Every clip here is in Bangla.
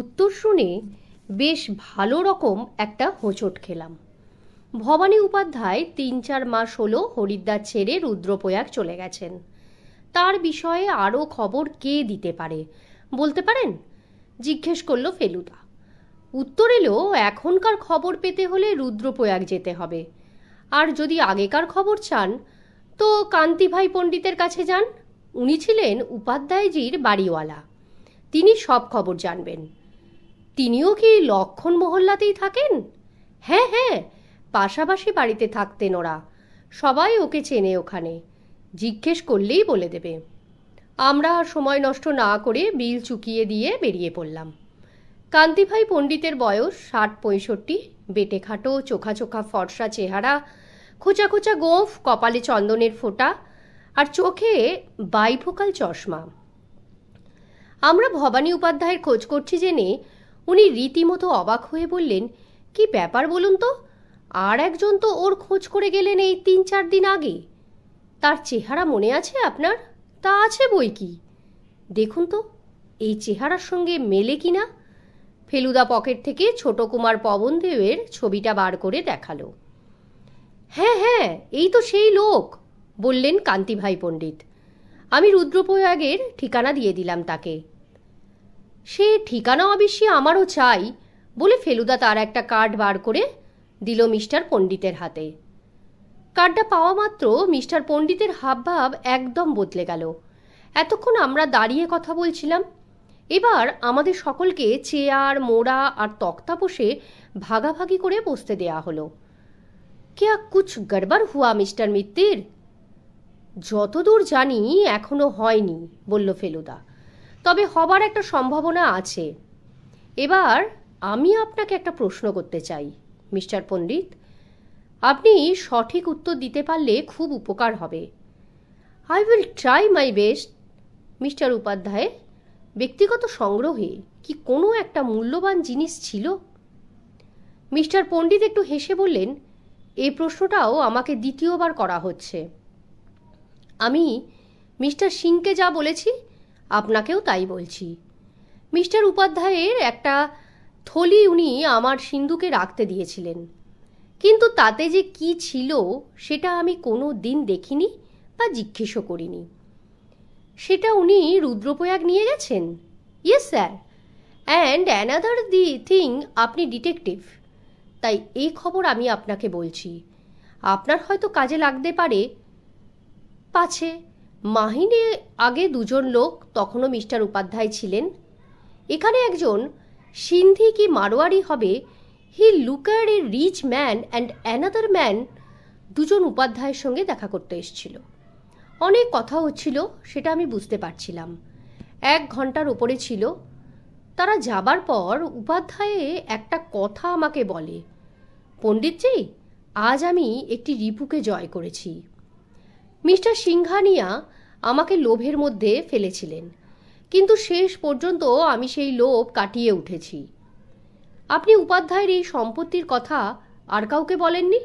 উত্তর শুনে বেশ ভালো রকম একটা হোঁচট খেলাম ভবানী উপাধ্যায় তিন চার মাস হলো হরিদ্বার ছেড়ে রুদ্রপ্রয়াগ চলে গেছেন তার বিষয়ে আরও খবর কে দিতে পারে বলতে পারেন জিজ্ঞেস করলো ফেলুদা উত্তর এলো এখনকার খবর পেতে হলে রুদ্রপ্রয়াগ যেতে হবে আর যদি আগেকার খবর চান তো কান্তিভাই পণ্ডিতের কাছে যান উনি ছিলেন উপাধ্যায়জির বাড়িওয়ালা তিনি সব খবর জানবেন তিনিও কি লক্ষণ মহল্লাতেই থাকেন হ্যাঁ হ্যাঁ পাশাপাশি বাড়িতে থাকতেন ওরা সবাই ওকে চেনে ওখানে জিজ্ঞেস করলেই বলে দেবে আমরা সময় নষ্ট না করে বিল চুকিয়ে দিয়ে বেরিয়ে পড়লাম কান্তিভাই পণ্ডিতের বয়স ষাট পঁয়ষট্টি বেটে খাটো চোখা চোখা ফর্সা চেহারা খোঁচা খোঁচা গোঁফ কপালে চন্দনের ফোঁটা আর চোখে বাইফোকাল চশমা আমরা ভবানী উপাধ্যায়ের খোঁজ করছি জেনে উনি রীতিমতো অবাক হয়ে বললেন কি ব্যাপার বলুন তো আর একজন তো ওর খোঁজ করে গেলেন এই তিন চার দিন আগে তার চেহারা মনে আছে আপনার তা আছে বই কি দেখুন তো এই চেহারার সঙ্গে মেলে কি না ফেলুদা পকেট থেকে ছোট কুমার পবনদেবের ছবিটা বার করে দেখালো হ্যাঁ হ্যাঁ এই তো সেই লোক বললেন কান্তিভাই পণ্ডিত আমি রুদ্রপ্রয়াগের ঠিকানা দিয়ে দিলাম তাকে সে ঠিকানা অবশ্যই আমারও চাই বলে ফেলুদা তার একটা কার্ড বার করে দিল মিস্টার পণ্ডিতের হাতে কার্ডটা পাওয়া মাত্র মিস্টার পণ্ডিতের হাবভাব একদম বদলে গেল এতক্ষণ আমরা দাঁড়িয়ে কথা বলছিলাম এবার আমাদের সকলকে চেয়ার মোড়া আর তক্তা বসে ভাগাভাগি করে বসতে দেয়া হলো কেয়া কুছ গড়বার হুয়া মিস্টার মিত্তির যতদূর জানি এখনো হয়নি বলল ফেলুদা তবে হবার একটা সম্ভাবনা আছে এবার আমি আপনাকে একটা প্রশ্ন করতে চাই মিস্টার পণ্ডিত আপনি সঠিক উত্তর দিতে পারলে খুব উপকার হবে I will try my best mister Upadhyay ব্যক্তিগত সংগ্রহে কি কোনো একটা মূল্যবান জিনিস ছিল মিস্টার পণ্ডিত একটু হেসে বললেন এই প্রশ্নটাও আমাকে দ্বিতীয়বার করা হচ্ছে আমি মিস্টার সিংকে যা বলেছি আপনাকেও তাই বলছি মিস্টার উপাধ্যায়ের একটা থলি উনি আমার সিন্ধুকে রাখতে দিয়েছিলেন কিন্তু তাতে যে কি ছিল সেটা আমি কোনো দিন দেখিনি বা জিজ্ঞেসও করিনি সেটা উনি রুদ্রপ্রয়াগ নিয়ে গেছেন yes sir and another the thing আপনি ডিটেকটিভ তাই এই খবর আমি আপনাকে বলছি আপনার হয়তো কাজে লাগতে পারে পাছে মাহিনে আগে দুজন লোক তখনও মিস্টার উপাধ্যায় ছিলেন এখানে একজন সিন্ধি কি মারোয়ারি হবে he looker a rich man and another man দুজন উপাধ্যায়ের সঙ্গে দেখা করতে এসছিল অনেক কথা হচ্ছিল সেটা আমি বুঝতে পারছিলাম এক ঘন্টার ওপরে ছিল তারা যাবার পর উপাধ্যায়ে একটা কথা আমাকে বলে পণ্ডিতজি আজ আমি একটি রিপুকে জয় করেছি মিস্টার সিংহানিয়া আমাকে লোভের মধ্যে ফেলেছিলেন কিন্তু শেষ পর্যন্ত আমি সেই লোভ কাটিয়ে উঠেছি আপনি উপাধ্যায়ের এই সম্পত্তির কথা আর কাউকে বলেননি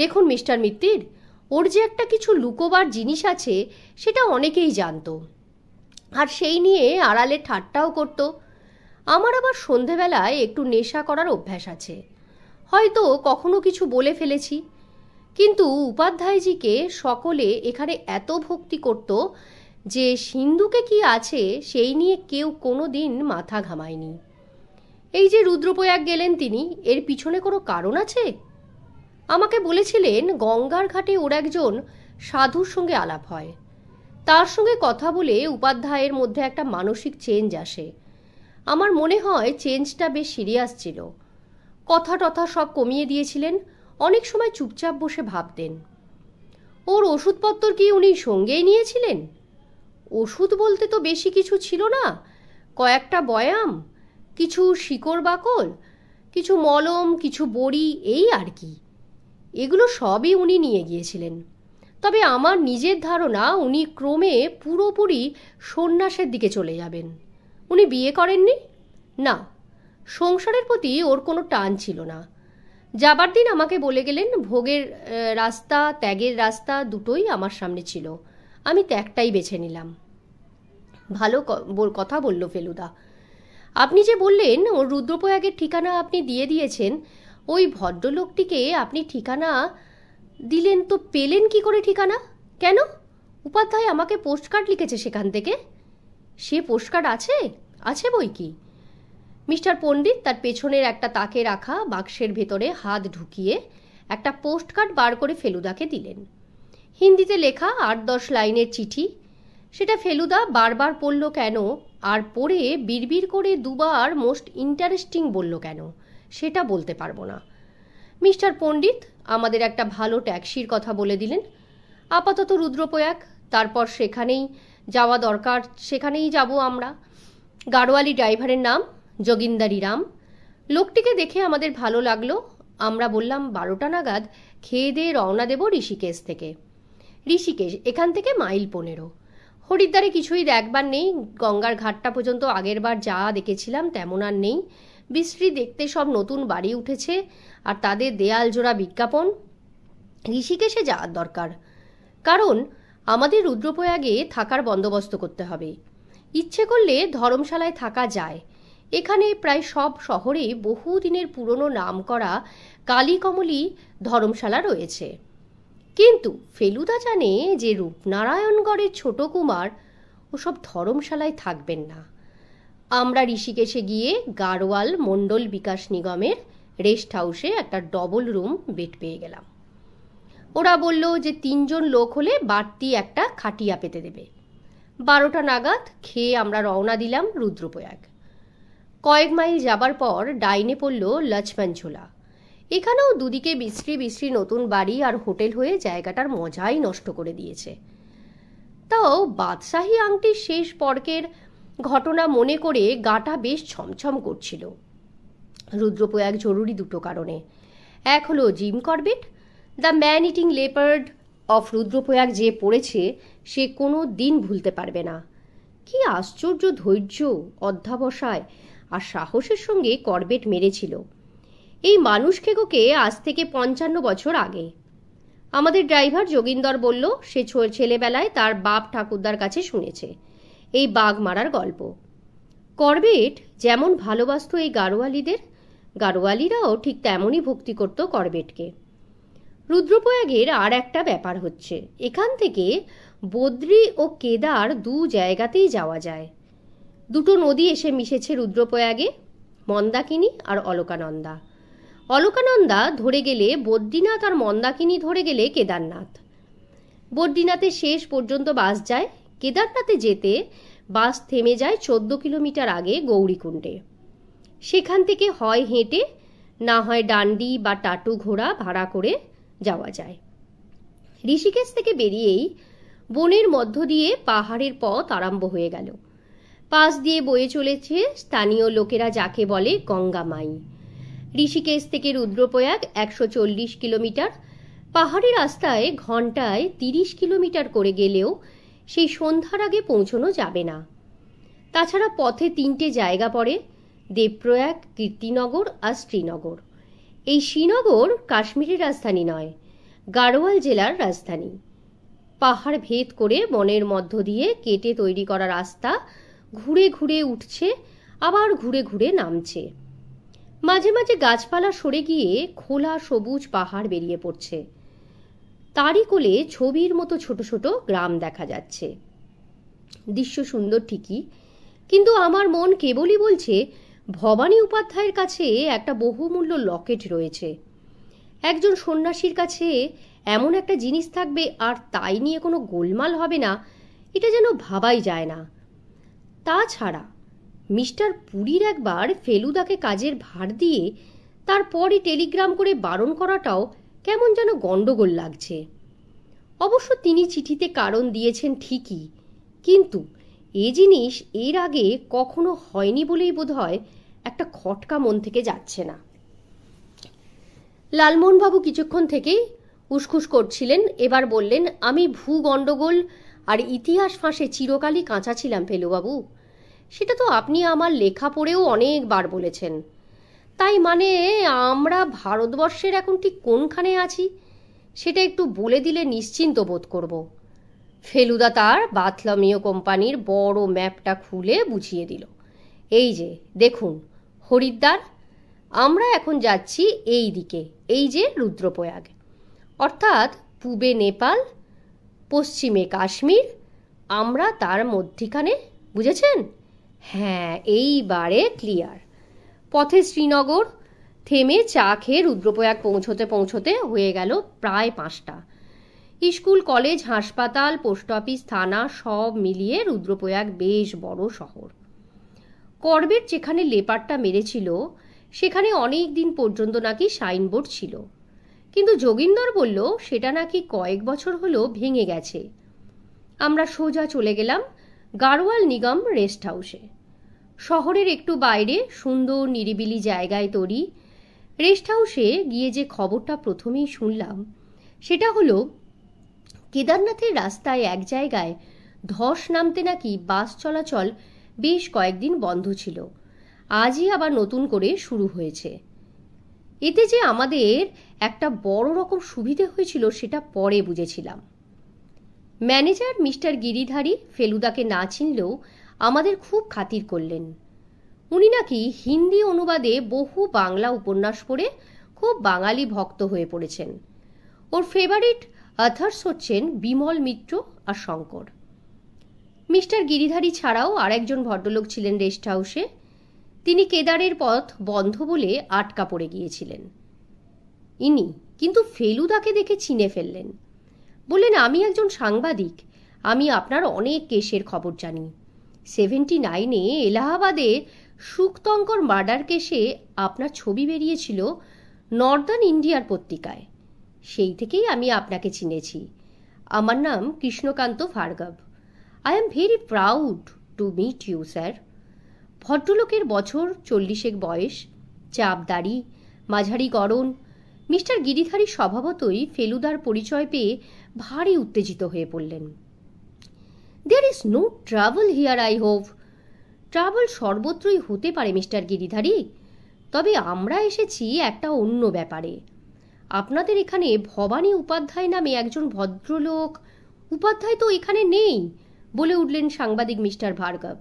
দেখুন মিস্টার মিত্তির ওর যে একটা কিছু লুকোবার জিনিস আছে সেটা অনেকেই জানত আর সেই নিয়ে আড়ালে ঠাট্টাও করত আমার আবার সন্ধেবেলায় একটু নেশা করার অভ্যাস আছে হয়তো কখনো কিছু বলে ফেলেছি কিন্তু উপাধ্যায়জিকে সকলে এখানে এত ভক্তি করত যে সিন্ধুকে কি আছে সেই নিয়ে কেউ কোনো দিন মাথা ঘামায়নি এই যে রুদ্রপ্রয়াগ গেলেন তিনি এর পিছনে কোনো কারণ আছে আমাকে বলেছিলেন গঙ্গার ঘাটে ওর একজন সাধুর সঙ্গে আলাপ হয় তার সঙ্গে কথা বলে উপাধ্যায়ের মধ্যে একটা মানসিক চেঞ্জ আসে আমার মনে হয় চেঞ্জটা বেশ সিরিয়াস ছিল কথা টথা সব কমিয়ে দিয়েছিলেন অনেক সময় চুপচাপ বসে ভাবতেন ওর ওষুধপত্র কি উনি সঙ্গেই নিয়েছিলেন ওষুধ বলতে তো বেশি কিছু ছিল না কয়েকটা বয়াম কিছু শিকড় বাকল কিছু মলম কিছু বড়ি এই আর কি এগুলো সবই উনি নিয়ে গিয়েছিলেন তবে আমার নিজের ধারণা উনি ক্রমে পুরোপুরি সন্ন্যাসের দিকে চলে যাবেন উনি বিয়ে করেননি না সংসারের প্রতি ওর কোনো টান ছিল না যাবার দিন আমাকে বলে গেলেন ভোগের রাস্তা ত্যাগের রাস্তা দুটোই আমার সামনে ছিল আমি ত্যাগটাই বেছে নিলাম ভালো কথা বলল ফেলুদা আপনি যে বললেন ও রুদ্রপ্রয়াগের ঠিকানা আপনি দিয়ে দিয়েছেন ওই ভদ্রলোকটিকে আপনি ঠিকানা দিলেন তো পেলেন কি করে ঠিকানা কেন উপাধ্যায় আমাকে পোস্টকার্ড লিখেছে সেখান থেকে সে পোস্টকার্ড আছে আছে বই কি মিস্টার পণ্ডিত তার পেছনের একটা তাকে রাখা বাক্সের ভেতরে হাত ঢুকিয়ে একটা পোস্ট কার্ড বার করে ফেলুদাকে দিলেন হিন্দিতে লেখা আট দশ লাইনের চিঠি সেটা ফেলুদা বারবার পড়ল কেন আর পড়ে বিড়বিড় করে দুবার মোস্ট ইন্টারেস্টিং বলল কেন সেটা বলতে পারবো না মিস্টার পণ্ডিত আমাদের একটা ভালো ট্যাক্সির কথা বলে দিলেন আপাতত রুদ্রপ্রয়াগ তারপর সেখানেই যাওয়া দরকার সেখানেই যাব আমরা গাড়োয়ালি ড্রাইভারের নাম যোগিন্দারি রাম লোকটিকে দেখে আমাদের ভালো লাগলো আমরা বললাম বারোটা নাগাদ খেয়ে দিয়ে রওনা দেব ঋষিকেশ থেকে ঋষিকেশ এখান থেকে মাইল পনেরো হরিদ্বারে কিছুই দেখবার নেই গঙ্গার ঘাটটা পর্যন্ত আগের বার যা দেখেছিলাম তেমন আর নেই বিশ্রী দেখতে সব নতুন বাড়ি উঠেছে আর তাদের দেয়াল জোড়া বিজ্ঞাপন ঋষিকেশে যাওয়ার দরকার কারণ আমাদের রুদ্রপ্রয়াগে থাকার বন্দোবস্ত করতে হবে ইচ্ছে করলে ধর্মশালায় থাকা যায় এখানে প্রায় সব শহরে বহুদিনের পুরনো নাম করা কালীকমলী ধর্মশালা রয়েছে কিন্তু ফেলুদা জানে যে রূপনারায়ণগড়ের ছোট কুমার ওসব ধর্মশালায় থাকবেন না আমরা ঋষিকেশে গিয়ে গাড়োয়াল মণ্ডল বিকাশ নিগমের রেস্ট হাউসে একটা ডবল রুম বেড পেয়ে গেলাম ওরা বলল যে তিনজন লোক হলে বাড়তি একটা খাটিয়া পেতে দেবে বারোটা নাগাদ খেয়ে আমরা রওনা দিলাম রুদ্রপ্রয়াগ কয়েক মাইল যাবার পর ডাইনে পড়ল লক্ষ্মণঝোলা এখানেও দুদিকে বিশ্রী বিশ্রী নতুন বাড়ি আর হোটেল হয়ে জায়গাটার মজাই নষ্ট করে দিয়েছে তাও বাদশাহী আংটির শেষ পর্কের ঘটনা মনে করে গাটা বেশ ছমছম করছিল রুদ্রপ্রয়াগ জরুরি দুটো কারণে এক হলো Jim Corbett the man eating leopard of Rudraprayag যে পড়েছে সে কোনো দিন ভুলতে পারবে না কি আশ্চর্য ধৈর্য অধ্যাবসায় আর সাহসের সঙ্গে করবেট মেরেছিল এই মানুষ খেকোকে আজ থেকে পঞ্চান্ন বছর আগে আমাদের ড্রাইভার যোগিন্দর বলল সে ছেলেবেলায় তার বাপ ঠাকুরদার কাছে শুনেছে এই বাঘ মারার গল্প করবেট যেমন ভালোবাসত এই গাড়োয়ালিদের গারোয়ালিরাও ঠিক তেমনই ভক্তি করত করবেটকে রুদ্রপ্রয়াগের আর একটা ব্যাপার হচ্ছে এখান থেকে বদ্রি ও কেদার দু জায়গাতেই যাওয়া যায় দুটো নদী এসে মিশেছে রুদ্রপ্রয়াগে মন্দাকিনী আর অলকানন্দা অলকানন্দা ধরে গেলে বদ্রীনাথ আর মন্দাকিনী ধরে গেলে কেদারনাথ বদ্রীনাথে শেষ পর্যন্ত বাস যায় কেদারনাথে যেতে বাস থেমে যায় চোদ্দ কিলোমিটার আগে গৌরীকুণ্ডে সেখান থেকে হয় হেঁটে না হয় ডান্ডি বা টাটু ঘোড়া ভাড়া করে যাওয়া যায় ঋষিকেশ থেকে বেরিয়েই বনের মধ্য দিয়ে পাহাড়ের পথ আরম্ভ হয়ে গেল পাশ দিয়ে বয়ে চলেছে স্থানীয় লোকেরা যাকে বলে গঙ্গামাই ঋষিকেশ থেকে রুদ্রপ্রয়াগ একশো চল্লিশ কিলোমিটার পাহাড়ি রাস্তায় ঘন্টায় তিরিশ কিলোমিটার করে গেলেও সেই সন্ধ্যার আগে পৌঁছনো যাবে না তাছাড়া পথে তিনটে জায়গা পড়ে দেবপ্রয়াগ কীর্তিনগর আর শ্রীনগর এই শ্রীনগর কাশ্মীরের রাজধানী নয় গাড়োয়াল জেলার রাজধানী পাহাড় ভেদ করে বনের মধ্য দিয়ে কেটে তৈরি করা রাস্তা ঘুরে ঘুরে উঠছে আবার ঘুরে ঘুরে নামছে মাঝে মাঝে গাছপালা সরে গিয়ে খোলা সবুজ পাহাড় বেরিয়ে পড়ছে তারই কোলে ছবির মতো ছোট ছোট গ্রাম দেখা যাচ্ছে দৃশ্য সুন্দর ঠিকই কিন্তু আমার মন কেবলই বলছে ভবানী উপাধ্যায়ের কাছে একটা বহুমূল্য লকেট রয়েছে একজন সন্ন্যাসীর কাছে এমন একটা জিনিস থাকবে আর তাই নিয়ে কোনো গোলমাল হবে না এটা যেন ভাবাই যায় না তাছাড়া মিস্টার পুরীর একবার ফেলুদাকে কাজের ভার দিয়ে তারপরই টেলিগ্রাম করে বারণ করাটাও কেমন যেন গণ্ডগোল লাগছে অবশ্য তিনি চিঠিতে কারণ দিয়েছেন ঠিকই কিন্তু এ জিনিস এর আগে কখনো হয়নি বলেই বোধহয় একটা খটকা মন থেকে যাচ্ছে না লালমোহনবাবু কিছুক্ষণ থেকেই উসখুস করছিলেন এবার বললেন আমি ভূগণ্ডগোল আর ইতিহাস ফাঁসে চিরকালই কাঁচা ছিলাম ফেলুবাবু সেটা তো আপনি আমার লেখা পড়েও অনেকবার বলেছেন তাই মানে আমরা ভারতবর্ষের এখন ঠিক কোনখানে আছি সেটা একটু বলে দিলে নিশ্চিন্ত বোধ করব ফেলুদা তার বাথলামীয় কোম্পানির বড় ম্যাপটা খুলে বুঝিয়ে দিল এই যে দেখুন হরিদ্বার আমরা এখন যাচ্ছি এই দিকে এই যে রুদ্রপ্রয়াগ অর্থাৎ পূবে নেপাল পশ্চিমে কাশ্মীর আমরা তার মধ্যিখানে বুঝেছেন হ্যাঁ এইবারে ক্লিয়ার পথে শ্রীনগর থেমে চা খেয়ে রুদ্রপ্রয়াগ পৌঁছতে পৌঁছতে হয়ে গেল প্রায় পাঁচটা স্কুল কলেজ হাসপাতাল পোস্ট অফিস থানা সব মিলিয়ে রুদ্রপ্রয়াগ বেশ বড় শহর করবেট যেখানে লেপারটা মেরেছিল সেখানে অনেক দিন পর্যন্ত নাকি সাইনবোর্ড ছিল কিন্তু যোগিন্দর বলল সেটা নাকি কয়েক বছর হলো ভেঙে গেছে আমরা সোজা চলে গেলাম গারোয়াল নিগম রেস্ট হাউসে শহরের একটু বাইরে সুন্দর নিরিবিলি জায়গায় তৈরি রেস্ট হাউসে গিয়ে যে খবরটা প্রথমেই শুনলাম সেটা হলো কেদারনাথের রাস্তায় এক জায়গায় ধস নামতে নাকি বাস চলাচল বেশ কয়েকদিন বন্ধ ছিল আজই আবার নতুন করে শুরু হয়েছে এতে যে আমাদের একটা বড় রকম সুবিধে হয়েছিল সেটা পরে বুঝেছিলাম ম্যানেজার মিস্টার গিরিধারী ফেলুদাকে না চিনলেও আমাদের খুব খাতির করলেন উনি নাকি হিন্দি অনুবাদে বহু বাংলা উপন্যাস পড়ে খুব বাঙালি ভক্ত হয়ে পড়েছেন ওর ফেভারিট আথার্স হচ্ছেন বিমল মিত্র আর শঙ্কর মিস্টার গিরিধারী ছাড়াও আরেকজন ভদ্রলোক ছিলেন রেস্ট হাউসে তিনি কেদারের পথ বন্ধ বলে আটকা পড়ে গিয়েছিলেন ইনি কিন্তু ফেলুদাকে দেখে চিনে ফেললেন বললেন আমি একজন সাংবাদিক আমি আপনার অনেক কেসের খবর জানি সেভেন্টি নাইনে এলাহাবাদে সুক্তঙ্কর মার্ডার কেসে আপনার ছবি বেরিয়েছিল নর্দার্ন ইন্ডিয়ার পত্রিকায় সেই থেকেই আমি আপনাকে চিনেছি আমার নাম Krishnakanta Bhargav I am very proud to meet you sir ভদ্রলোকের বছর চল্লিশেক বয়স চাপদাড়ি মাঝারি গরণ মিস্টার গিরিধারী স্বভাবতই ফেলুদার পরিচয় পেয়ে ভারী উত্তেজিত হয়ে পড়লেন there is no travel here I hope travel সর্বত্রই হতে পারে মিস্টার গিরিধারী তবে আমরা এসেছি একটা অন্য ব্যাপারে আপনাদের এখানে ভবানী উপাধ্যায় নামে একজন ভদ্রলোক উপাধ্যায় তো এখানে নেই বলে উঠলেন সাংবাদিক মিস্টার ভার্গব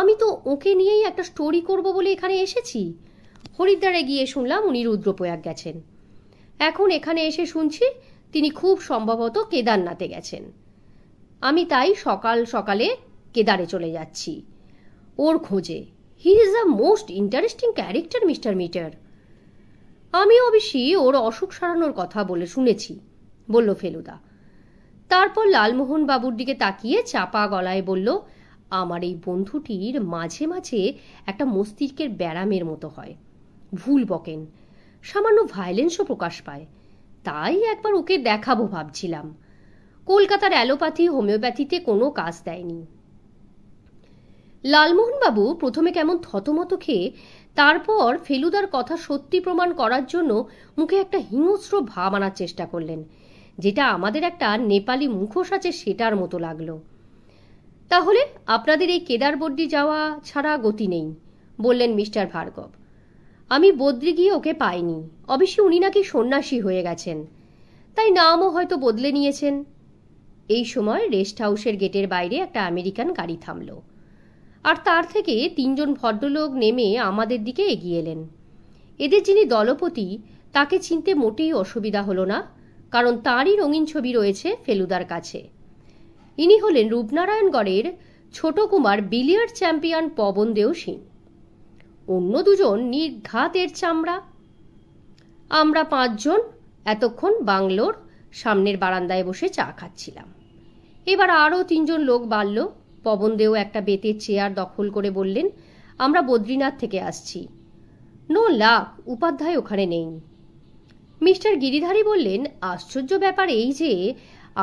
আমি তো ওকে নিয়েই একটা স্টোরি করব বলে এখানে এসেছি হরিদ্বারে গিয়ে শুনলাম উনি রুদ্রপ্রয়াগ গেছেন এখন এখানে এসে শুনছি তিনি খুব সম্ভবত কেদারনাথে গেছেন আমি তাই সকাল সকালে কেদারে চলে যাচ্ছি ওর খোঁজে he is a most interesting character mister Mitter আমি অবশ্যই ওর অসুখ সারানোর কথা বলে শুনেছি বলল ফেলুদা তারপর লালমোহন বাবুর দিকে তাকিয়ে চাপা গলায় বলল আমার এই বন্ধুটির মাঝে মাঝে একটা মস্তিষ্কের ব্যারামের মতো হয় ভুল বকেন সামান্য ভায়োলেন্সও প্রকাশ পায় তাই একবার ওকে দেখাবো ভাবছিলাম কলকাতার অ্যালোপ্যাথি হোমিওপ্যাথিতে কোনো কাজ দেয়নি লালমোহনবাবু প্রথমে কেমন থতমত খেয়ে তারপর ফেলুদার কথা সত্যি প্রমাণ করার জন্য মুখে একটা হিংস্র ভাব আনার চেষ্টা করলেন যেটা আমাদের একটা নেপালি মুখোশ আছে সেটার মতো লাগলো তাহলে আপনাদের এই কেদারবদ্রি যাওয়া ছাড়া গতি নেই বললেন মিস্টার ভার্গব আমি বদ্রি গিয়ে ওকে পাইনি অবশ্যই উনি নাকি সন্ন্যাসী হয়ে গেছেন তাই নামও হয়তো বদলে নিয়েছেন এই সময় রেস্ট হাউসের গেটের বাইরে একটা আমেরিকান গাড়ি থামল আর তার থেকে তিনজন ভদ্রলোক নেমে আমাদের দিকে এগিয়ে এলেন এদের যিনি দলপতি তাকে চিনতে মোটেই অসুবিধা হলো না কারণ তাঁরই রঙিন ছবি রয়েছে ফেলুদার কাছে ইনি হলেন রূপনারায়ণগড়ের ছোট কুমার বিলিয়ার্ড চ্যাম্পিয়ন পবন দেও সিং অন্য দুজন নির্ঘাতের চামড়া আমরা পাঁচজন এতক্ষণ বাংলোর সামনের বারান্দায় বসে চা খাচ্ছিলাম এবার আরও তিনজন লোক বাড়ল পবনদেও একটা বেতের চেয়ার দখল করে বললেন আমরা বদ্রীনাথ থেকে আসছি নো লাখ উপাধ্যায় ওখানে নেই মিস্টার গিরিধারী বললেন আশ্চর্য ব্যাপার এই যে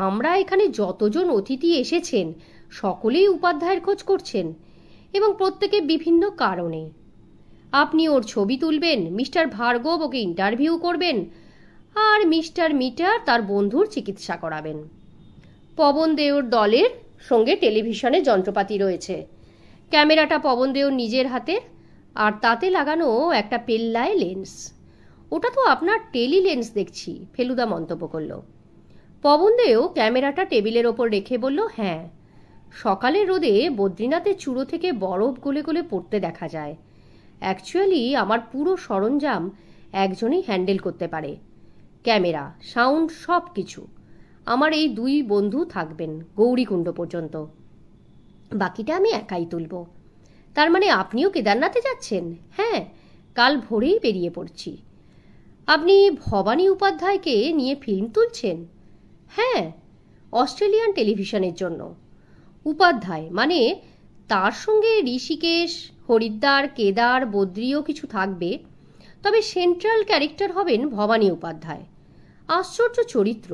আমরা এখানে যতজন অতিথি এসেছেন সকলেই উপাধ্যায়ের খোঁজ করছেন এবং প্রত্যেকে বিভিন্ন কারণে আপনি ওর ছবি তুলবেন মিস্টার ভার্গব ওকে ইন্টারভিউ করবেন আর মিস্টার মিটার তার বন্ধুর চিকিৎসা করাবেন পবন দেওর দলের সঙ্গে টেলিভিশনে যন্ত্রপাতি রয়েছে ক্যামেরাটা পবন দেওর নিজের হাতের আর তাতে লাগানো একটা পেল্লায় লেন্স ওটা তো আপনার টেলি লেন্স দেখছি ফেলুদা মন্তব্য করলো পবনদেও ক্যামেরাটা টেবিলের ওপর রেখে বলল হ্যাঁ সকালের রোদে বদ্রীনাথের চুড়ো থেকে বরফ গলে গলে পড়তে দেখা যায় অ্যাকচুয়ালি আমার পুরো সরঞ্জাম একজনই হ্যান্ডেল করতে পারে ক্যামেরা সাউন্ড সব কিছু আমার এই দুই বন্ধু থাকবেন গৌরীকুণ্ড পর্যন্ত বাকিটা আমি একাই তুলব তার মানে আপনিও কেদারনাথে যাচ্ছেন হ্যাঁ কাল ভোরেই বেরিয়ে পড়ছি আপনি ভবানী উপাধ্যায়কে নিয়ে ফিল্ম তুলছেন হ্যাঁ অস্ট্রেলিয়ান টেলিভিশনের জন্য উপাধ্যায় মানে তার সঙ্গে ঋষিকেশ হরিদ্বার কেদার বদ্রীও কিছু থাকবে তবে সেন্ট্রাল ক্যারেক্টার হবেন ভবানী উপাধ্যায় আশ্চর্য চরিত্র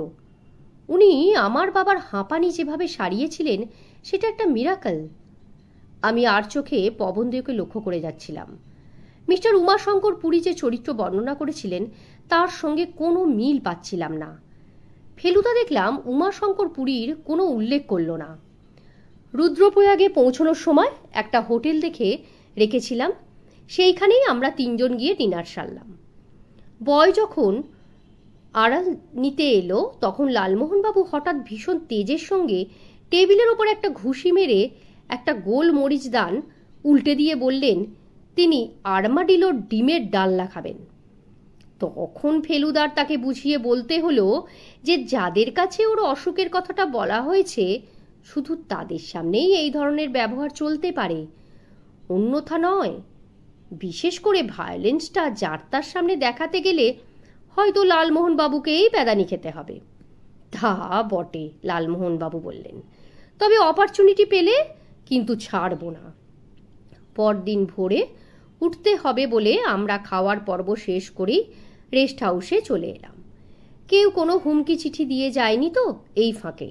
উনি আমার বাবার হাঁপানি যেভাবে সারিয়েছিলেন সেটা একটা মিরাকল আমি আর চোখে পবনদেবকে লক্ষ্য করে যাচ্ছিলাম মিস্টার উমাশঙ্কর পুরী যে চরিত্র বর্ণনা করেছিলেন তার সঙ্গে কোনো মিল পাচ্ছিলাম না ফেলুদা দেখলাম উমাশঙ্কর পুরীর কোনো উল্লেখ করল না রুদ্রপ্রয়াগে পৌঁছনোর সময় একটা হোটেল দেখে রেখেছিলাম সেইখানেই আমরা তিনজন গিয়ে ডিনার সারলাম বয় যখন আড়াল নিতে এলো তখন লালমোহনবাবু হঠাৎ ভীষণ তেজের সঙ্গে টেবিলের ওপর একটা ঘুষি মেরে একটা গোল মরিচ দান উল্টে দিয়ে বললেন তিনি আর্মাডিলোর ডিমের ডালনা খাবেন তখন ফেলুদার তাকে বুঝিয়ে বলতে হলো যে যাদের কাছে ওর অসুখের কথাটা বলা হয়েছে শুধু তাদের সামনেই এই ধরনের ব্যবহার চলতে পারে অন্যথা নয় বিশেষ করে ভায়োলেন্সটা যার তার সামনে দেখাতে গেলে হয়তো লালমোহনবাবুকেই প্যাদানি খেতে হবে তা বটে লালমোহনবাবু বললেন তবে অপরচুনিটি পেলে কিন্তু ছাড়ব না পরদিন ভোরে উঠতে হবে বলে আমরা খাওয়ার পর্ব শেষ করি রেস্ট হাউসে চলে এলাম কেউ কোনো হুমকি চিঠি দিয়ে যায়নি তো এই ফাঁকে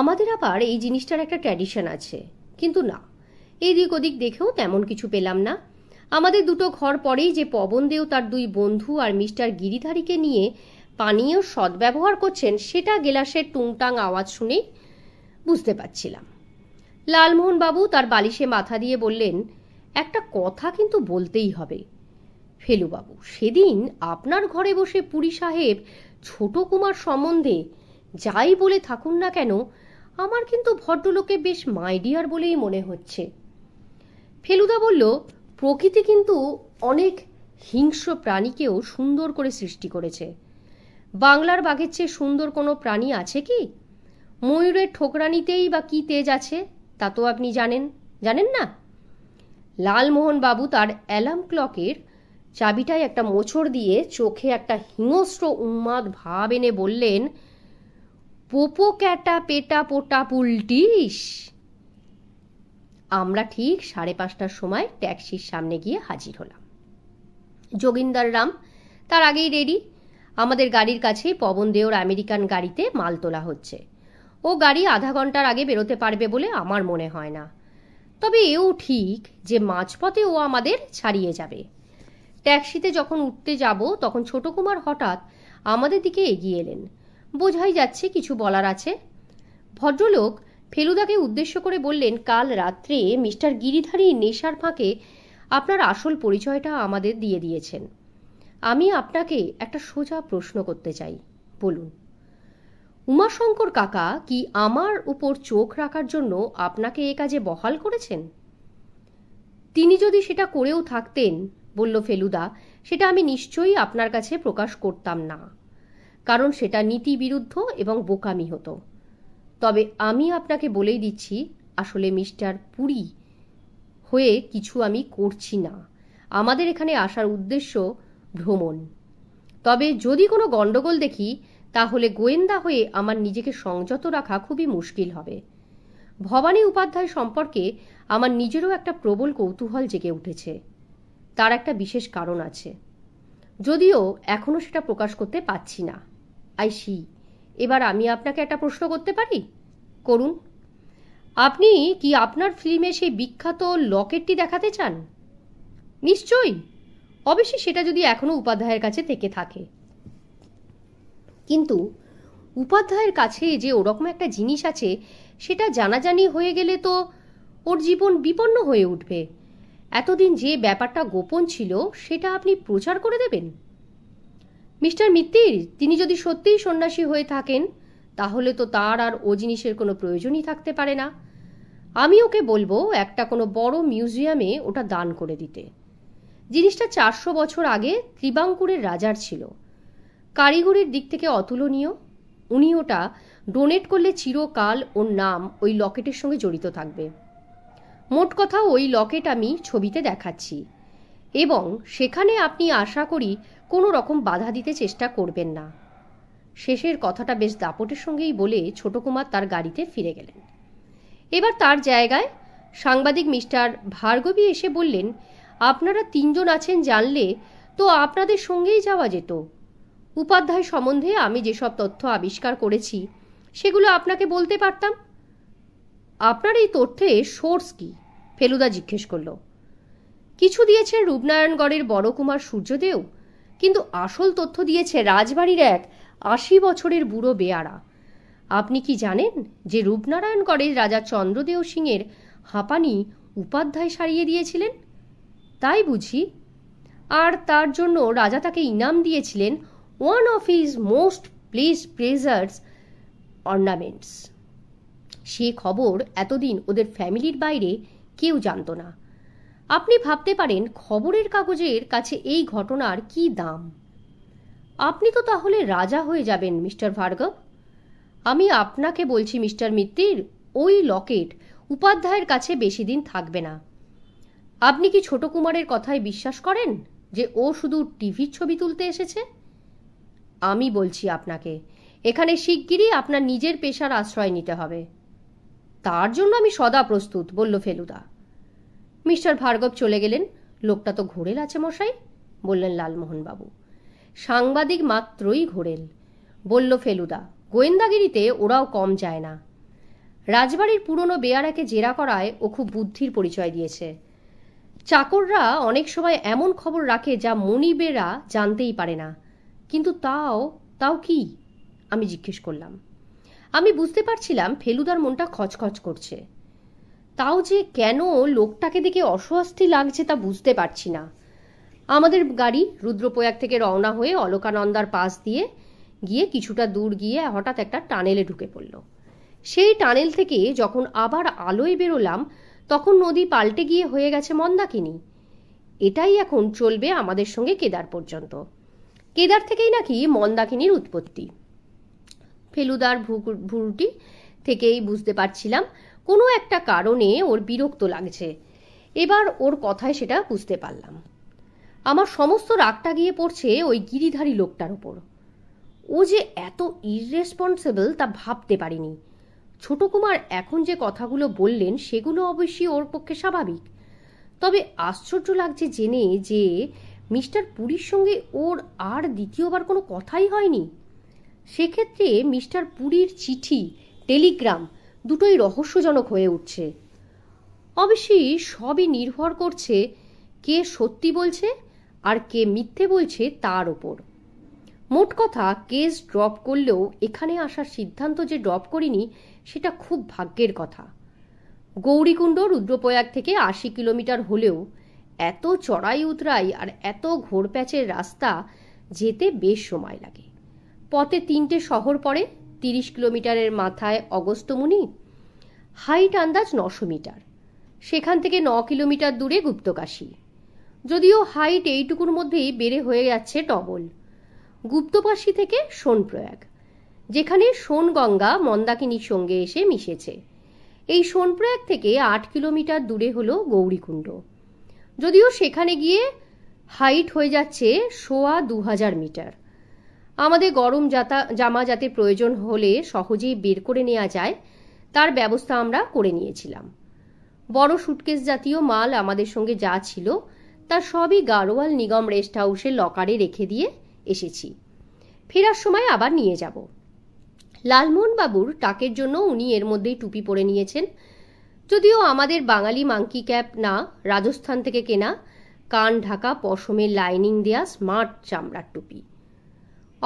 আমাদের আবার এই জিনিসটার একটা ট্র্যাডিশন আছে কিন্তু না এদিক ওদিক দেখেও তেমন কিছু পেলাম না আমাদের দুটো ঘর পরেই যে পবনদেও তার দুই বন্ধু আর মিস্টার গিরিধারীকে নিয়ে পানীয় সদ্ব্যবহার করছেন সেটা গেলাসের টুংটাং আওয়াজ শুনেই বুঝতে পারছিলাম লালমোহনবাবু তার বালিশে মাথা দিয়ে বললেন একটা কথা কিন্তু বলতেই হবে ফেলুবাবু সেদিন আপনার ঘরে বসে পুরী সাহেব ছোট কুমার সম্বন্ধে যাই বলে থাকুন না কেন আমার কিন্তু ভদ্রলোকে বেশ মাইডিয়ার বলেই মনে হচ্ছে ফেলুদা বলল প্রকৃতি কিন্তু অনেক হিংস্র প্রাণীকেও সুন্দর করে সৃষ্টি করেছে বাংলার বাঘের চেয়ে সুন্দর কোনো প্রাণী আছে কি ময়ূরের ঠোকরানিতেই বা কি তেজ আছে তা তো আপনি জানেন জানেন না লালমোহনবাবু তার অ্যালার্ম ক্লকের চাবিটায় একটা মোছড় দিয়ে চোখে একটা হিংস্র উন্মাদ ভাব এনে বললেন পোপো ক্যাটা পেটা পোটা পুলটিস আমরা ঠিক সাড়ে পাঁচটার সময় ট্যাক্সির সামনে গিয়ে হাজির হলাম যোগিন্দার রাম তার আগেই রেডি আমাদের গাড়ির কাছেই পবন দেওর আমেরিকান গাড়িতে মাল তোলা হচ্ছে ও গাড়ি আধা ঘন্টার আগে বেরোতে পারবে বলে আমার মনে হয় না তবে এও ঠিক যে মাঝপথে ও আমাদের ছাড়িয়ে যাবে ট্যাক্সিতে যখন উঠতে যাব তখন ছোটকুমার হঠাৎ আমাদের দিকে এগিয়ে এলেন বোঝাই যাচ্ছে কিছু বলার আছে ভদ্রলোক ফেলুদাকে উদ্দেশ্য করে বললেন কাল রাত্রে মিস্টার গিরিধারী নেশার ফাঁকে আপনার আসল পরিচয়টা আমাদের দিয়ে দিয়েছেন আমি আপনাকে একটা সোজা প্রশ্ন করতে চাই বলুন উমাশঙ্কর কাকা কি আমার উপর চোখ রাখার জন্য আপনাকে এ কাজে বহাল করেছেন তিনি যদি সেটা করেও থাকতেন বলল ফেলুদা সেটা আমি নিশ্চয়ই আপনার কাছে প্রকাশ করতাম না কারণ সেটা নীতি বিরুদ্ধ এবং বোকামি হতো তবে আমি আপনাকে বলেই দিচ্ছি আসলে মিস্টার পুরী হয়ে কিছু আমি করছি না আমাদের এখানে আসার উদ্দেশ্য ভ্রমণ তবে যদি কোনো গণ্ডগোল দেখি তাহলে গোয়েন্দা হয়ে আমার নিজেকে সংযত রাখা খুবই মুশকিল হবে ভবানী উপাধ্যায় সম্পর্কে আমার নিজেরও একটা প্রবল কৌতূহল জেগে উঠেছে তার একটা বিশেষ কারণ আছে যদিও এখনও সেটা প্রকাশ করতে পারছি না আই সি এবার আমি আপনাকে একটা প্রশ্ন করতে পারি করুন আপনি কি আপনার ফিল্মে সেই বিখ্যাত লকেটটি দেখাতে চান নিশ্চয়ই অবশ্যই সেটা যদি এখনও উপাধ্যায়ের কাছে থেকে থাকে কিন্তু উপাধ্যায়ের কাছে যে ওরকম একটা জিনিস আছে সেটা জানাজানি হয়ে গেলে তো ওর জীবন বিপন্ন হয়ে উঠবে এতদিন যে ব্যাপারটা গোপন ছিল সেটা আপনি প্রচার করে দেবেন মিস্টার মিত্তির তিনি যদি সত্যিই সন্ন্যাসী হয়ে থাকেন তাহলে তো তার আর ও জিনিসের কোনো প্রয়োজনই থাকতে পারে না আমি ওকে বলবো একটা কোনো বড় মিউজিয়ামে ওটা দান করে দিতে জিনিসটা চারশো বছর আগে ত্রিবাঙ্কুরের রাজার ছিল কারিগরির দিক থেকে অতুলনীয় উনি ওটা ডোনেট করলে চিরকাল ওর নাম ওই লকেটের সঙ্গে জড়িত থাকবে মোট কথা ওই লকেট আমি ছবিতে দেখাচ্ছি এবং সেখানে আপনি আশা করি কোনো রকম বাধা দিতে চেষ্টা করবেন না শেষের কথাটা বেশ দাপটের সঙ্গেই বলে ছোট কুমার তার গাড়িতে ফিরে গেলেন এবার তার জায়গায় সাংবাদিক মিস্টার ভার্গবী এসে বললেন আপনারা তিনজন আছেন জানলে তো আপনাদের সঙ্গেই যাওয়া যেত উপাধ্যায় সম্বন্ধে আমি যেসব তথ্য আবিষ্কার করেছি সেগুলো আপনাকে বলতে পারতাম আপনার এই তথ্যে সোর্স কি ফেলুদা জিজ্ঞেস করল কিছু দিয়েছেন রূপনারায়ণগড়ের বড়কুমার সূর্যদেও কিন্তু আসল তথ্য দিয়েছে রাজবাড়ির এক আশি বছরের বুড়ো বেয়ারা আপনি কি জানেন যে রূপনারায়ণগড়ের রাজা চন্দ্রদেও সিংয়ের হাঁপানি উপাধ্যায় সারিয়ে দিয়েছিলেন তাই বুঝি আর তার জন্য রাজা তাকে ইনাম দিয়েছিলেন one of his most please pleasures ornaments সে খবর এতদিন ওদের ফ্যামিলির বাইরে কেউ জানত না আপনি ভাবতে পারেন খবরের কাগজের কাছে এই ঘটনার কি দাম আপনি তো তাহলে রাজা হয়ে যাবেন মিস্টার ভার্গব আমি আপনাকে বলছি মিস্টার মিত্তির ওই লকেট উপাধ্যায়ের কাছে বেশি দিন থাকবে না আপনি কি ছোট কুমারের কথায় বিশ্বাস করেন যে ও শুধু টিভির ছবি তুলতে এসেছে আমি বলছি আপনাকে এখানে শিগগিরই আপনার নিজের পেশার আশ্রয় নিতে হবে তার জন্য আমি সদা প্রস্তুত বলল ফেলুদা মিস্টার ভার্গব চলে গেলেন লোকটা তো ঘোরেল আছে মশাই বললেন লালমোহনবাবু সাংবাদিক মাত্রই ঘোরেল বলল ফেলুদা গোয়েন্দাগিরিতে ওরাও কম যায় না রাজবাড়ির পুরনো বেয়ারাকে জেরা করায় ও খুব বুদ্ধির পরিচয় দিয়েছে চাকররা অনেক সময় এমন খবর রাখে যা মনিবেরা জানতেই পারে না কিন্তু তাও তাও কি আমি জিজ্ঞেস করলাম আমি বুঝতে পারছিলাম ফেলুদার মনটা খচখচ করছে তাও যে কেন লোকটাকে দেখে অস্বস্তি লাগছে তা বুঝতে পারছি না আমাদের গাড়ি রুদ্রপ্রয়াগ থেকে রওনা হয়ে অলকানন্দার পাশ দিয়ে গিয়ে কিছুটা দূর গিয়ে হঠাৎ একটা টানেলে ঢুকে পড়ল সেই টানেল থেকে যখন আবার আলোয় বেরোলাম তখন নদী পাল্টে গিয়ে হয়ে গেছে মন্দাকিনী এটাই এখন চলবে আমাদের সঙ্গে কেদার পর্যন্ত কেদার থেকেই নাকি মন্দাকিনীর উৎপত্তি ফেলুদার ভুরুটি থেকেই বুঝতে পারছিলাম কোনো একটা কারণে ওর বিরক্ত লাগছে এবার ওর কথায় সেটা বুঝতে পারলাম আমার সমস্ত রাগটা গিয়ে পড়ছে ওই গিরিধারী লোকটার ওপর ও যে এত ইররেসপন্সিবল তা ভাবতে পারিনি ছোট কুমার এখন যে কথাগুলো বললেন সেগুলো অবশ্যই ওর পক্ষে স্বাভাবিক তবে আশ্চর্য লাগছে জেনে যে মিস্টার পুরীর সঙ্গে ওর আর দ্বিতীয়বার কোনো কথাই হয়নি সেক্ষেত্রে মিস্টার পুরীর চিঠি টেলিগ্রাম দুটোই রহস্যজনক হয়ে উঠছে অবশ্যই সবই নির্ভর করছে কে সত্যি বলছে আর কে মিথ্যে বলছে তার ওপর মোট কথা কেস ড্রপ করলেও এখানে আসার সিদ্ধান্ত যে ড্রপ করিনি সেটা খুব ভাগ্যের কথা গৌরীকুণ্ড রুদ্রপ্রয়াগ থেকে আশি কিলোমিটার হলেও এত চড়াই উতরাই আর এত ঘোরপ্যাচের রাস্তা যেতে বেশ সময় লাগে পথে তিনটে শহর পড়ে তিরিশ কিলোমিটারের মাথায় অগস্ত্যমুনি হাইট আন্দাজ নশো মিটার সেখান থেকে ন কিলোমিটার দূরে গুপ্তকাশী যদিও হাইট এইটুকুর মধ্যেই বেড়ে হয়ে যাচ্ছে টবল গুপ্তকাশী থেকে সোনপ্রয়াগ যেখানে সোনগঙ্গা মন্দাকিনীর সঙ্গে এসে মিশেছে এই সোনপ্রয়াগ থেকে আট কিলোমিটার দূরে হলো গৌরীকুণ্ড যদিও সেখানে গিয়ে হাইট হয়ে যাচ্ছে সোয়া দু হাজার মিটার আমাদের গরম জাতা জামা যাতে প্রয়োজন হলে সহজেই বের করে নেওয়া যায় তার ব্যবস্থা আমরা করে নিয়েছিলাম বড় সুটকেস জাতীয় মাল আমাদের সঙ্গে যা ছিল তা সবই গাড়োয়াল নিগম রেস্ট হাউসের লকারে রেখে দিয়ে এসেছি ফেরার সময় আবার নিয়ে যাব লালমোহনবাবুর টাকের জন্য উনি এর মধ্যেই টুপি পরে নিয়েছেন যদিও আমাদের বাঙালি মাংকি ক্যাপ না রাজস্থান থেকে কেনা কান ঢাকা পশমের লাইনিং দেয়া স্মার্ট চামড়ার টুপি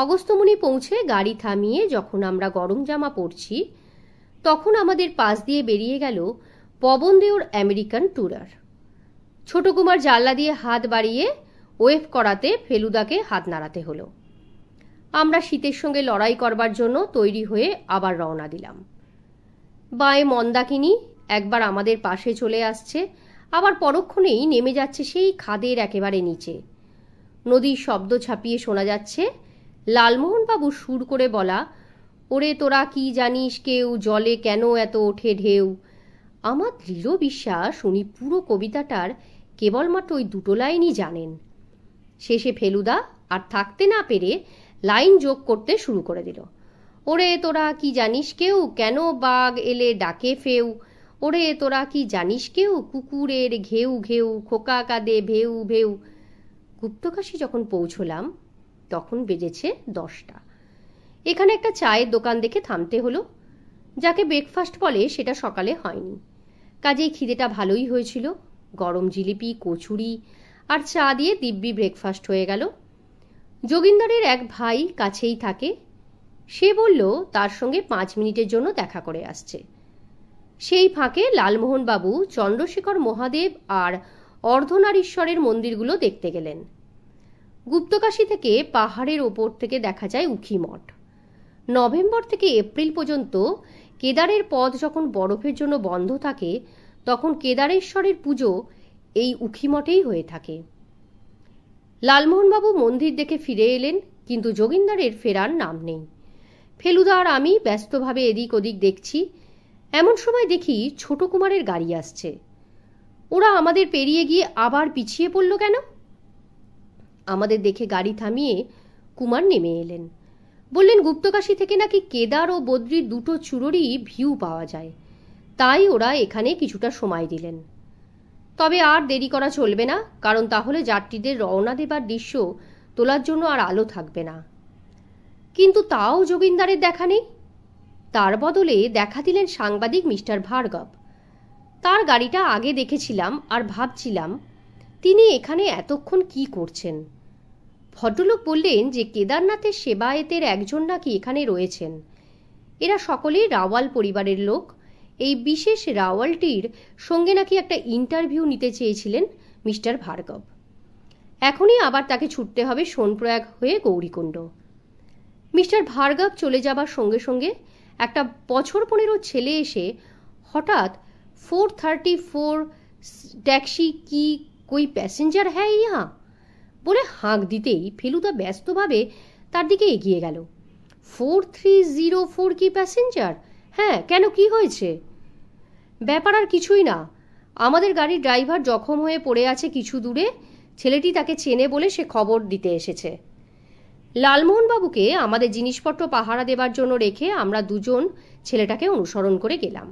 অগস্তমণি পৌঁছে গাড়ি থামিয়ে যখন আমরা গরম জামা পরছি তখন আমাদের পাশ দিয়ে বেরিয়ে গেল পবন দেওর আমেরিকান ট্যুরার ছোটকুমার জানলা দিয়ে হাত বাড়িয়ে ওয়েভ করাতে ফেলুদাকে হাত নাড়াতে হলো আমরা শীতের সঙ্গে লড়াই করবার জন্য তৈরি হয়ে আবার রওনা দিলাম বাঁয়ে মন্দাকিনি একবার আমাদের পাশে চলে আসছে আবার পরক্ষণেই নেমে যাচ্ছে সেই খাদের একেবারে নিচে নদীর শব্দ ছাপিয়ে শোনা যাচ্ছে লালমোহনবাবু সুর করে বলা ওরে তোরা কি জানিস কেউ জলে কেন এত ওঠে ঢেউ আমার দৃঢ় বিশ্বাস উনি পুরো কবিতাটার কেবলমাত্র ওই দুটো লাইনই জানেন শেষে ফেলুদা আর থাকতে না পেরে লাইন যোগ করতে শুরু করে দিল ওরে তোরা কি জানিস কেউ কেন বাঘ এলে ডাকে ফেউ ওরে তোরা কি জানিস কেউ কুকুরের ঘেউ ঘেউ খোকা কাঁদে ভেউ ভেউ গুপ্তকাশী যখন পৌঁছলাম তখন বেজেছে দশটা এখানে একটা চায়ের দোকান দেখে থামতে হলো যাকে ব্রেকফাস্ট বলে সেটা সকালে হয়নি কাজেই খিদেটা ভালোই হয়েছিল গরম জিলিপি কচুরি আর চা দিয়ে দিব্যি ব্রেকফাস্ট হয়ে গেল যোগিন্দরের এক ভাই কাছেই থাকে সে বলল তার সঙ্গে পাঁচ মিনিটের জন্য দেখা করে আসছে সেই ফাঁকে লালমোহনবাবু চন্দ্রশেখর মহাদেব আর অর্ধনারীশ্বরের মন্দিরগুলো দেখতে গেলেন গুপ্তকাশী থেকে পাহাড়ের ওপর থেকে দেখা যায় উখি মঠ নভেম্বর থেকে এপ্রিল পর্যন্ত কেদারের পথ যখন বরফের জন্য বন্ধ থাকে তখন কেদারেশ্বরের পুজো এই উখি মঠেই হয়ে থাকে লালমোহনবাবু মন্দির দেখে ফিরে এলেন কিন্তু যোগিন্দারের ফেরার নাম নেই ফেলুদা আর আমি ব্যস্তভাবে এদিক ওদিক দেখছি এমন সময় দেখি ছোট কুমারের গাড়ি আসছে ওরা আমাদের পেরিয়ে গিয়ে আবার পিছিয়ে পড়ল কেন আমাদের দেখে গাড়ি থামিয়ে কুমার নেমে এলেন বললেন গুপ্তকাশী থেকে নাকি কেদার ও বদ্রির দুটো চুরোরই ভিউ পাওয়া যায় তাই ওরা এখানে কিছুটা সময় দিলেন তবে আর দেরি করা চলবে না কারণ তাহলে যাত্রীদের রওনা দেবার দৃশ্য তোলার জন্য আর আলো থাকবে না কিন্তু তাও যোগিন্দারের দেখা নেই তার বদলে দেখা দিলেন সাংবাদিক মিস্টার ভার্গব তার গাড়িটা আগে দেখেছিলাম আর ভাবছিলাম তিনি এখানে এতক্ষণ কি করছেন ভদ্রলোক বললেন যে কেদারনাথের সেবায়েতের একজন নাকি এখানে রয়েছেন এরা সকলেই রাওয়াল পরিবারের লোক এই বিশেষ রাওয়ালটির সঙ্গে নাকি একটা ইন্টারভিউ নিতে চেয়েছিলেন মিস্টার ভার্গব এখনই আবার তাকে ছুটতে হবে সোনপ্রয়াগ হয়ে গৌরীকুণ্ড মিস্টার ভার্গব চলে যাবার সঙ্গে সঙ্গে একটা বছর পনেরো ছেলে এসে হঠাৎ ফোর থার্টি ফোর ট্যাক্সি কি कोई প্যাসেঞ্জার হ্যায় ইহা বলে হাঁক দিতেই ফেলুদা ব্যস্তভাবে তার দিকে এগিয়ে গেল ফোর থ্রি জিরো ফোর কি প্যাসেঞ্জার হ্যাঁ কেন কি হয়েছে ব্যাপার আর কিছুই না আমাদের গাড়ির ড্রাইভার জখম হয়ে পড়ে আছে কিছু দূরে ছেলেটি তাকে চেনে বলে সে খবর দিতে এসেছে লালমোহনবাবুকে আমাদের জিনিসপত্র পাহারা দেবার জন্য রেখে আমরা দুজন ছেলেটাকে অনুসরণ করে গেলাম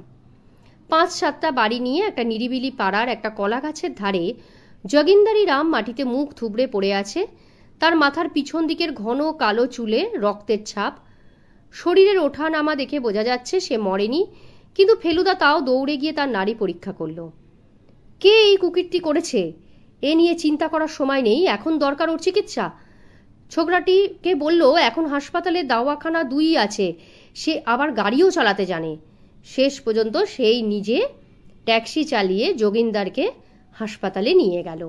পাঁচ সাতটা বাড়ি নিয়ে একটা নিরিবিলি পাড়ার একটা কলা গাছের ধারে জগিন্দারি রাম মাটিতে মুখ থুবড়ে পড়ে আছে তার মাথার পিছন দিকের ঘন কালো চুলে রক্তের ছাপ শরীরের ওঠা নামা দেখে বোঝা যাচ্ছে সে মরেনি কিন্তু ফেলুদা তাও দৌড়ে গিয়ে তার নারী পরীক্ষা করল কে এই কুকীর্তি করেছে এ নিয়ে চিন্তা করার সময় নেই এখন দরকার ওর চিকিৎসা ছোকরাটিকে বলল এখন হাসপাতালে দাওয়াখানা দুই আছে সে আবার গাড়িও চালাতে জানে শেষ পর্যন্ত সেই নিজে ট্যাক্সি চালিয়ে যোগিন্দারকে হাসপাতালে নিয়ে গেল